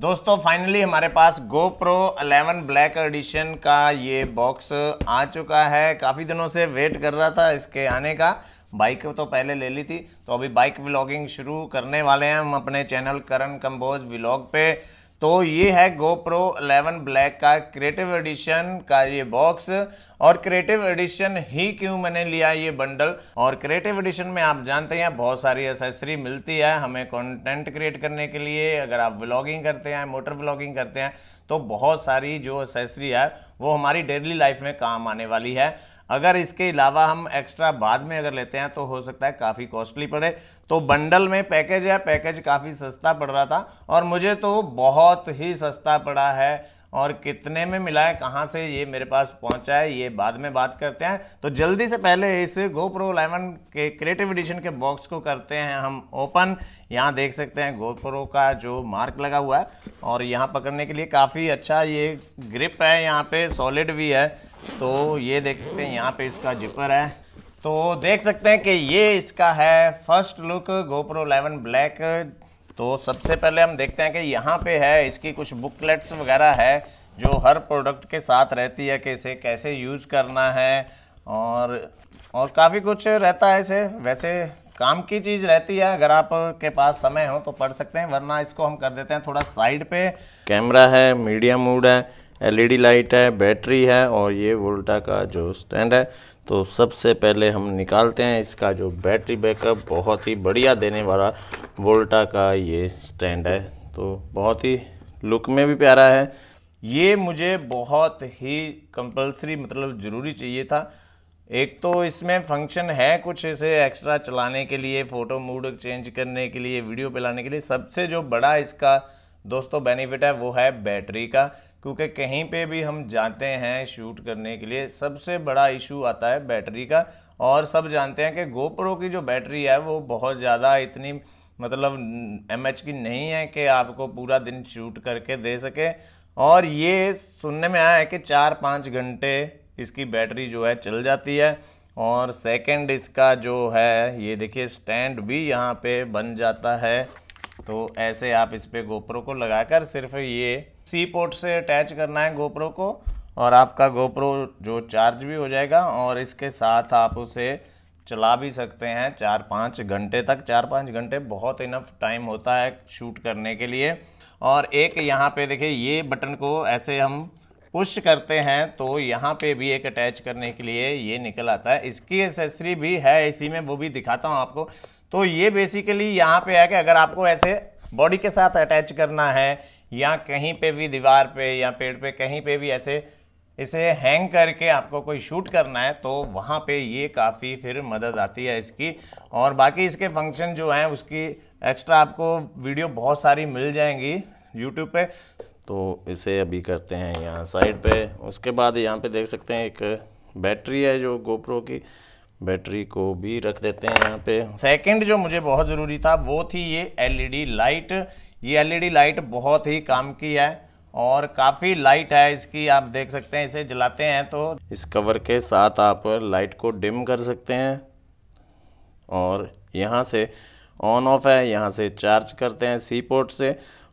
दोस्तों फाइनली हमारे पास GoPro 11 black edition का ये बॉक्स आ चुका है काफ़ी दिनों से वेट कर रहा था इसके आने का बाइक तो पहले ले ली थी तो अभी बाइक व्लॉगिंग शुरू करने वाले हैं हम अपने चैनल करण कंबोज व्लॉग पे तो ये है GoPro 11 ब्लैक का क्रिएटिव एडिशन का ये बॉक्स और क्रिएटिव एडिशन ही क्यों मैंने लिया ये बंडल और क्रिएटिव एडिशन में आप जानते हैं बहुत सारी एसेसरी मिलती है हमें कंटेंट क्रिएट करने के लिए अगर आप व्लॉगिंग करते हैं मोटर व्लॉगिंग करते हैं तो बहुत सारी जो एसेसरी है वो हमारी डेली लाइफ में काम आने वाली है अगर इसके अलावा हम एक्स्ट्रा बाद में अगर लेते हैं तो हो सकता है काफ़ी कॉस्टली पड़े तो बंडल में पैकेज है पैकेज काफ़ी सस्ता पड़ रहा था और मुझे तो बहुत ही सस्ता पड़ा है और कितने में मिला है कहाँ से ये मेरे पास पहुँचा है ये बाद में बात करते हैं तो जल्दी से पहले इस गोप्रो इलेवन के क्रिएटिव एडिशन के बॉक्स को करते हैं हम ओपन यहाँ देख सकते हैं गोप्रो का जो मार्क लगा हुआ है और यहाँ पकड़ने के लिए काफ़ी अच्छा ये ग्रिप है यहाँ पे सॉलिड भी है तो ये देख सकते हैं यहाँ पर इसका जिपर है तो देख सकते हैं कि ये इसका है फर्स्ट लुक गोप्रो 11 ब्लैक तो सबसे पहले हम देखते हैं कि यहाँ पे है इसकी कुछ बुकलेट्स वगैरह है जो हर प्रोडक्ट के साथ रहती है कि इसे कैसे यूज़ करना है और और काफ़ी कुछ रहता है इसे वैसे काम की चीज़ रहती है अगर आप के पास समय हो तो पढ़ सकते हैं वरना इसको हम कर देते हैं थोड़ा साइड पे कैमरा है मीडियम मूड है एलईडी लाइट है बैटरी है और ये वोल्टा का जो स्टैंड है तो सबसे पहले हम निकालते हैं इसका जो बैटरी बैकअप बहुत ही बढ़िया देने वाला वोल्टा का ये स्टैंड है तो बहुत ही लुक में भी प्यारा है ये मुझे बहुत ही कंपलसरी मतलब ज़रूरी चाहिए था एक तो इसमें फंक्शन है कुछ इसे एक्स्ट्रा चलाने के लिए फ़ोटो मूड चेंज करने के लिए वीडियो पिलाने के लिए सबसे जो बड़ा इसका दोस्तों बेनिफिट है वो है बैटरी का क्योंकि कहीं पे भी हम जाते हैं शूट करने के लिए सबसे बड़ा इशू आता है बैटरी का और सब जानते हैं कि गोप्रो की जो बैटरी है वो बहुत ज़्यादा इतनी मतलब एम की नहीं है कि आपको पूरा दिन शूट करके दे सके और ये सुनने में आया है कि चार पाँच घंटे इसकी बैटरी जो है चल जाती है और सेकंड इसका जो है ये देखिए स्टैंड भी यहाँ पे बन जाता है तो ऐसे आप इस पर गोप्रो को लगाकर सिर्फ ये सी पोर्ट से अटैच करना है गोप्रो को और आपका गोप्रो जो चार्ज भी हो जाएगा और इसके साथ आप उसे चला भी सकते हैं चार पाँच घंटे तक चार पाँच घंटे बहुत इनफ टाइम होता है शूट करने के लिए और एक यहाँ पे देखिए ये बटन को ऐसे हम पुश करते हैं तो यहाँ पे भी एक अटैच करने के लिए ये निकल आता है इसकी एसेसरी भी है इसी में वो भी दिखाता हूँ आपको तो ये बेसिकली यहाँ पे है कि अगर आपको ऐसे बॉडी के साथ अटैच करना है या कहीं पे भी दीवार पे या पेड़ पे कहीं पे भी ऐसे इसे हैंग करके आपको कोई शूट करना है तो वहाँ पे ये काफ़ी फिर मदद आती है इसकी और बाकी इसके फंक्शन जो हैं उसकी एक्स्ट्रा आपको वीडियो बहुत सारी मिल जाएंगी यूट्यूब पे तो इसे अभी करते हैं यहाँ साइड पे उसके बाद यहाँ पे देख सकते हैं एक बैटरी है जो गोप्रो की बैटरी को भी रख देते हैं यहाँ पे सेकंड जो मुझे बहुत ज़रूरी था वो थी ये एलईडी लाइट e ये एलईडी लाइट e बहुत ही काम की है और काफ़ी लाइट है इसकी आप देख सकते हैं इसे जलाते हैं तो इस कवर के साथ आप लाइट को डिम कर सकते हैं और यहाँ से ऑन ऑफ है यहाँ से चार्ज करते हैं सी पोर्ट से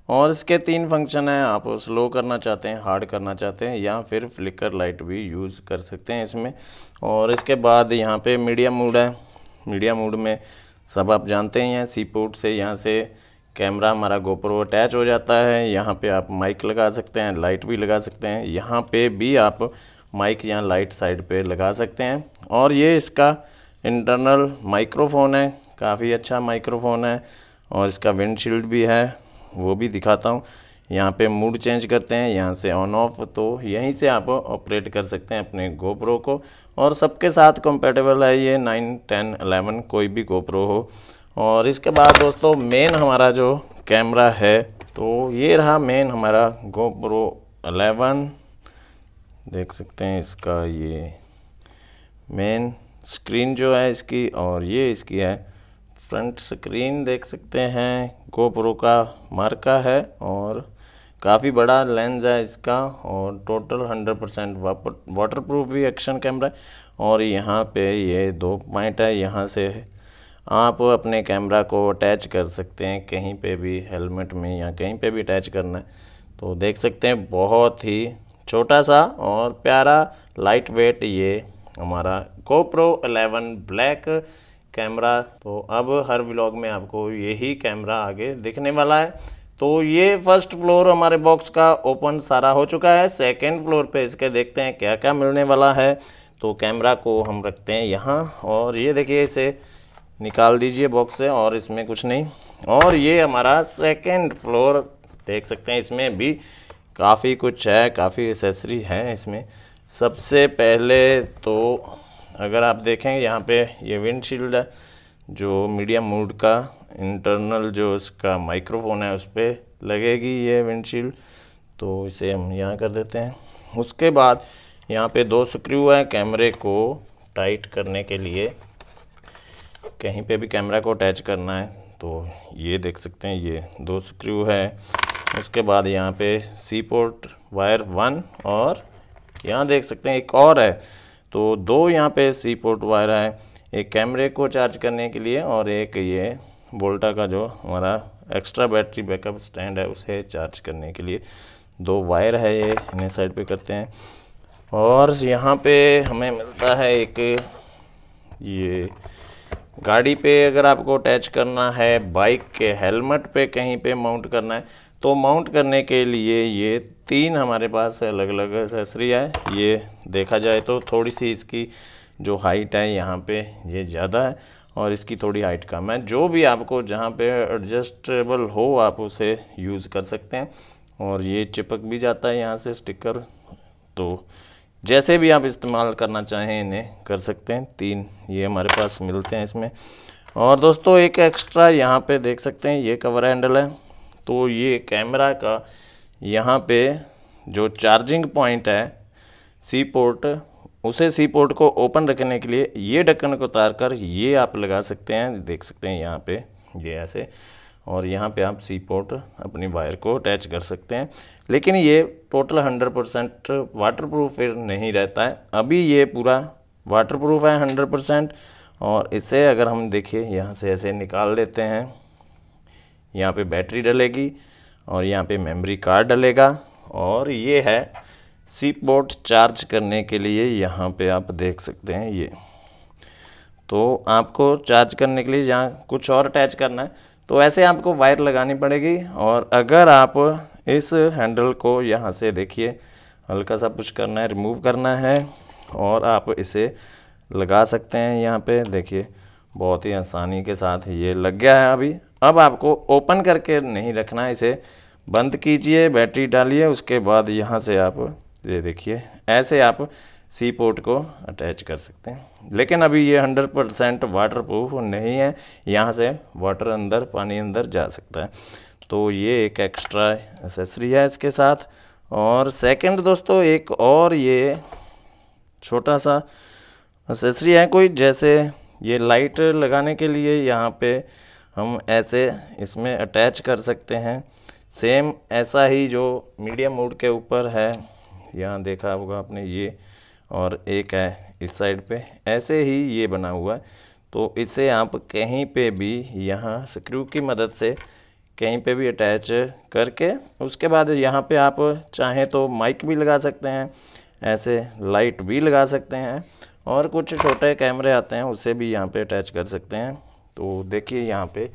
और इसके तीन फंक्शन हैं आप स्लो करना चाहते हैं हार्ड करना चाहते हैं या फिर फ्लिकर लाइट भी यूज़ कर सकते हैं इसमें और इसके बाद यहाँ पे मीडिया मूड है मीडिया मूड में सब आप जानते ही हैं सी पोर्ट से यहाँ से कैमरा हमारा गोप्रो अटैच हो जाता है यहाँ पे आप माइक लगा सकते हैं लाइट भी लगा सकते हैं यहाँ पर भी आप माइक या लाइट साइड पर लगा सकते हैं और ये इसका इंटरनल माइक्रोफोन है काफ़ी अच्छा माइक्रोफोन है और इसका विंडशील्ड भी है वो भी दिखाता हूँ यहाँ पे मूड चेंज करते हैं यहाँ से ऑन ऑफ तो यहीं से आप ऑपरेट कर सकते हैं अपने गोप्रो को और सबके साथ कंपेटेबल है ये नाइन टेन अलेवन कोई भी गोप्रो हो और इसके बाद दोस्तों मेन हमारा जो कैमरा है तो ये रहा मेन हमारा गोप्रो अलेवन देख सकते हैं इसका ये मेन स्क्रीन जो है इसकी और ये इसकी है फ्रंट स्क्रीन देख सकते हैं गोप्रो का मार्का है और काफ़ी बड़ा लेंस है इसका और टोटल 100 परसेंट वाटर प्रूफ भी एक्शन कैमरा है और यहाँ पे ये दो पॉइंट है यहाँ से आप अपने कैमरा को अटैच कर सकते हैं कहीं पे भी हेलमेट में या कहीं पे भी अटैच करना है तो देख सकते हैं बहुत ही छोटा सा और प्यारा लाइट वेट ये हमारा गोप्रो 11 ब्लैक कैमरा तो अब हर व्लॉग में आपको यही कैमरा आगे दिखने वाला है तो ये फर्स्ट फ्लोर हमारे बॉक्स का ओपन सारा हो चुका है सेकंड फ्लोर पे इसके देखते हैं क्या क्या मिलने वाला है तो कैमरा को हम रखते हैं यहाँ और ये देखिए इसे निकाल दीजिए बॉक्स से और इसमें कुछ नहीं और ये हमारा सेकंड फ्लोर देख सकते हैं इसमें भी काफ़ी कुछ है काफ़ी एसेसरी हैं इसमें सबसे पहले तो अगर आप देखें यहाँ पे ये विंडशील्ड है जो मीडियम मूड का इंटरनल जो इसका माइक्रोफोन है उस पर लगेगी ये विंडशील्ड तो इसे हम यहाँ कर देते हैं उसके बाद यहाँ पे दो स्क्रू है कैमरे को टाइट करने के लिए कहीं पे भी कैमरा को अटैच करना है तो ये देख सकते हैं ये दो स्क्रू है उसके बाद यहाँ पे सी पोर्ट वायर वन और यहाँ देख सकते हैं एक और है तो दो यहाँ पे सी पोर्ट वायर है एक कैमरे को चार्ज करने के लिए और एक ये वोल्टा का जो हमारा एक्स्ट्रा बैटरी बैकअप स्टैंड है उसे चार्ज करने के लिए दो वायर है ये इन्हें साइड पे करते हैं और यहाँ पे हमें मिलता है एक ये गाड़ी पे अगर आपको अटैच करना है बाइक के हेलमेट पे कहीं पे माउंट करना है तो माउंट करने के लिए ये तीन हमारे पास अलग अलग एसेसरी है ये देखा जाए तो थोड़ी सी इसकी जो हाइट है यहाँ पे ये ज़्यादा है और इसकी थोड़ी हाइट कम है जो भी आपको जहाँ पे एडजस्टेबल हो आप उसे यूज़ कर सकते हैं और ये चिपक भी जाता है यहाँ से स्टिकर तो जैसे भी आप इस्तेमाल करना चाहें इन्हें कर सकते हैं तीन ये हमारे पास मिलते हैं इसमें और दोस्तों एक एक्स्ट्रा यहाँ पे देख सकते हैं ये कवर हैंडल है तो ये कैमरा का यहाँ पे जो चार्जिंग पॉइंट है सी पोर्ट उसे सी पोर्ट को ओपन रखने के लिए ये ढक्कन को उतार कर ये आप लगा सकते हैं देख सकते हैं यहाँ पे ये ऐसे और यहाँ पे आप सी पोर्ट अपनी वायर को अटैच कर सकते हैं लेकिन ये टोटल 100 परसेंट वाटर प्रूफ नहीं रहता है अभी ये पूरा वाटर प्रूफ है 100 परसेंट और इसे अगर हम देखिए यहाँ से ऐसे निकाल लेते हैं यहाँ पे बैटरी डलेगी और यहाँ पे मेमोरी कार्ड डलेगा और ये है सी पोर्ट चार्ज करने के लिए यहाँ पे आप देख सकते हैं ये तो आपको चार्ज करने के लिए यहाँ कुछ और अटैच करना है तो ऐसे आपको वायर लगानी पड़ेगी और अगर आप इस हैंडल को यहाँ से देखिए हल्का सा कुछ करना है रिमूव करना है और आप इसे लगा सकते हैं यहाँ पे देखिए बहुत ही आसानी के साथ ये लग गया है अभी अब आपको ओपन करके नहीं रखना इसे बंद कीजिए बैटरी डालिए उसके बाद यहाँ से आप ये देखिए ऐसे आप सी पोर्ट को अटैच कर सकते हैं लेकिन अभी ये 100 परसेंट वाटर प्रूफ नहीं है यहाँ से वाटर अंदर पानी अंदर जा सकता है तो ये एक एक्स्ट्रा एसेसरी है इसके साथ और सेकंड दोस्तों एक और ये छोटा सा एसेसरी है कोई जैसे ये लाइट लगाने के लिए यहाँ पे हम ऐसे इसमें अटैच कर सकते हैं सेम ऐसा ही जो मीडियम मोड के ऊपर है यहाँ देखा होगा आपने ये और एक है इस साइड पे ऐसे ही ये बना हुआ है तो इसे आप कहीं पे भी यहाँ स्क्रू की मदद से कहीं पे भी अटैच करके उसके बाद यहाँ पे आप चाहें तो माइक भी लगा सकते हैं ऐसे लाइट भी लगा सकते हैं और कुछ छोटे कैमरे आते हैं उसे भी यहाँ पे अटैच कर सकते हैं तो देखिए यहाँ पे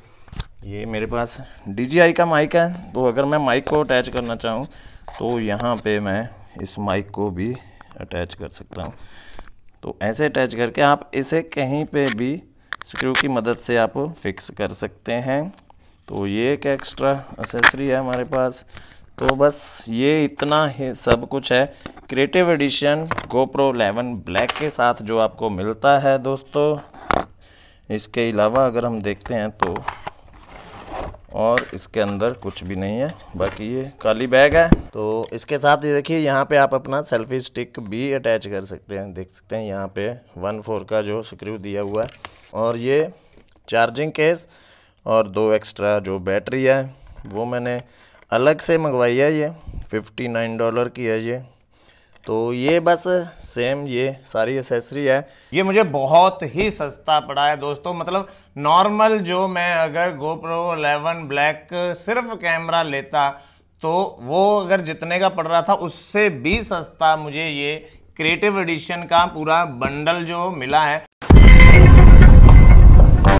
ये मेरे पास डी का माइक है तो अगर मैं माइक को अटैच करना चाहूँ तो यहाँ पे मैं इस माइक को भी अटैच कर सकता हूँ तो ऐसे अटैच करके आप इसे कहीं पे भी स्क्रू की मदद से आप फिक्स कर सकते हैं तो ये एक एक्स्ट्रा एसेसरी है हमारे पास तो बस ये इतना ही सब कुछ है क्रिएटिव एडिशन गोप्रो 11 ब्लैक के साथ जो आपको मिलता है दोस्तों इसके अलावा अगर हम देखते हैं तो और इसके अंदर कुछ भी नहीं है बाकी ये काली बैग है तो इसके साथ ये देखिए यहाँ पे आप अपना सेल्फी स्टिक भी अटैच कर सकते हैं देख सकते हैं यहाँ पे वन फोर का जो स्क्रू दिया हुआ है और ये चार्जिंग केस और दो एक्स्ट्रा जो बैटरी है वो मैंने अलग से मंगवाई है ये फिफ्टी नाइन डॉलर की है ये तो ये बस सेम ये सारी एसेसरी है ये मुझे बहुत ही सस्ता पड़ा है दोस्तों मतलब नॉर्मल जो मैं अगर GoPro 11 ब्लैक सिर्फ कैमरा लेता तो वो अगर जितने का पड़ रहा था उससे भी सस्ता मुझे ये क्रिएटिव एडिशन का पूरा बंडल जो मिला है